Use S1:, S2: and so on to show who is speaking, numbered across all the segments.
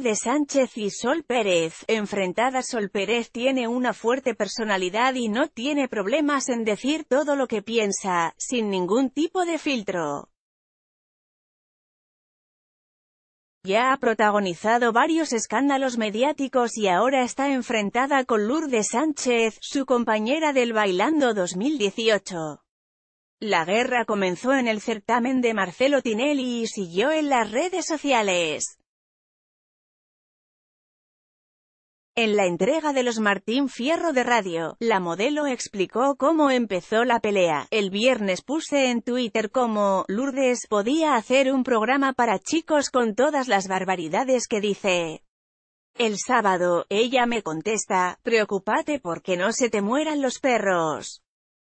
S1: de Sánchez y Sol Pérez. Enfrentada Sol Pérez tiene una fuerte personalidad y no tiene problemas en decir todo lo que piensa, sin ningún tipo de filtro. Ya ha protagonizado varios escándalos mediáticos y ahora está enfrentada con Lourdes Sánchez, su compañera del Bailando 2018. La guerra comenzó en el certamen de Marcelo Tinelli y siguió en las redes sociales. En la entrega de los Martín Fierro de Radio, la modelo explicó cómo empezó la pelea. El viernes puse en Twitter cómo Lourdes podía hacer un programa para chicos con todas las barbaridades que dice. El sábado, ella me contesta, preocupate porque no se te mueran los perros.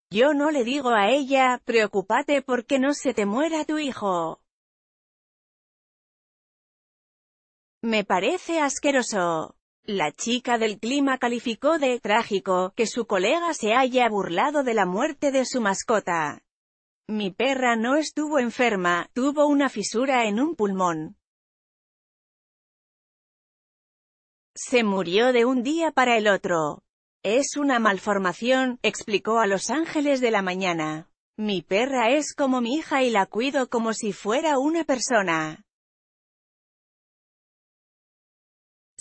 S1: Yo no le digo a ella, preocupate porque no se te muera tu hijo. Me parece asqueroso. La chica del clima calificó de «trágico» que su colega se haya burlado de la muerte de su mascota. Mi perra no estuvo enferma, tuvo una fisura en un pulmón. Se murió de un día para el otro. Es una malformación, explicó a Los Ángeles de la Mañana. Mi perra es como mi hija y la cuido como si fuera una persona.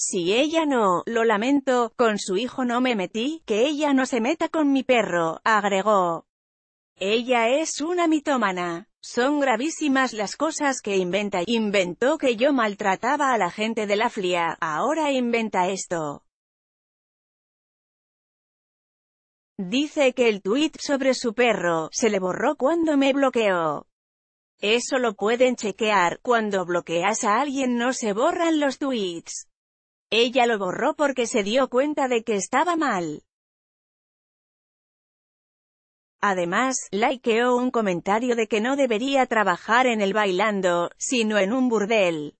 S1: Si ella no, lo lamento, con su hijo no me metí, que ella no se meta con mi perro, agregó. Ella es una mitómana. Son gravísimas las cosas que inventa. Inventó que yo maltrataba a la gente de la FLIA, ahora inventa esto. Dice que el tuit sobre su perro, se le borró cuando me bloqueó. Eso lo pueden chequear, cuando bloqueas a alguien no se borran los tuits. Ella lo borró porque se dio cuenta de que estaba mal. Además, likeó un comentario de que no debería trabajar en el bailando, sino en un burdel.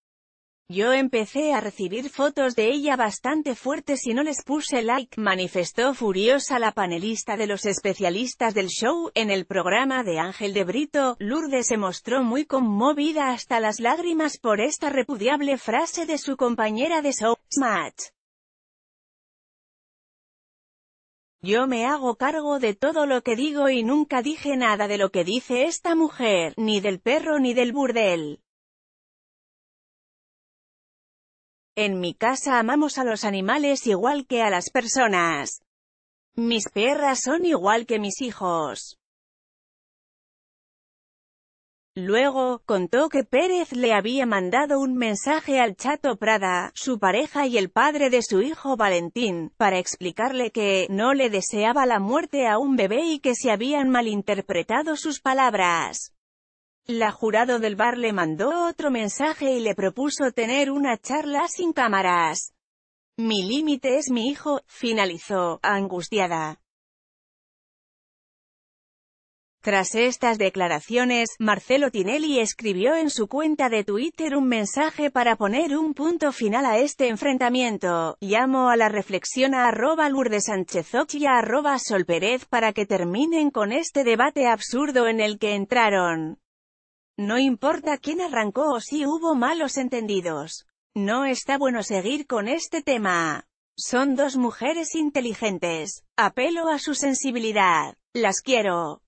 S1: Yo empecé a recibir fotos de ella bastante fuertes y no les puse like, manifestó furiosa la panelista de los especialistas del show. En el programa de Ángel de Brito, Lourdes se mostró muy conmovida hasta las lágrimas por esta repudiable frase de su compañera de show. Yo me hago cargo de todo lo que digo y nunca dije nada de lo que dice esta mujer, ni del perro ni del burdel. En mi casa amamos a los animales igual que a las personas. Mis perras son igual que mis hijos. Luego, contó que Pérez le había mandado un mensaje al Chato Prada, su pareja y el padre de su hijo Valentín, para explicarle que no le deseaba la muerte a un bebé y que se habían malinterpretado sus palabras. La jurado del bar le mandó otro mensaje y le propuso tener una charla sin cámaras. Mi límite es mi hijo, finalizó, angustiada. Tras estas declaraciones, Marcelo Tinelli escribió en su cuenta de Twitter un mensaje para poner un punto final a este enfrentamiento. Llamo a la reflexión a arroba Lourdes Sánchez y arroba Sol para que terminen con este debate absurdo en el que entraron. No importa quién arrancó o si hubo malos entendidos. No está bueno seguir con este tema. Son dos mujeres inteligentes. Apelo a su sensibilidad. Las quiero.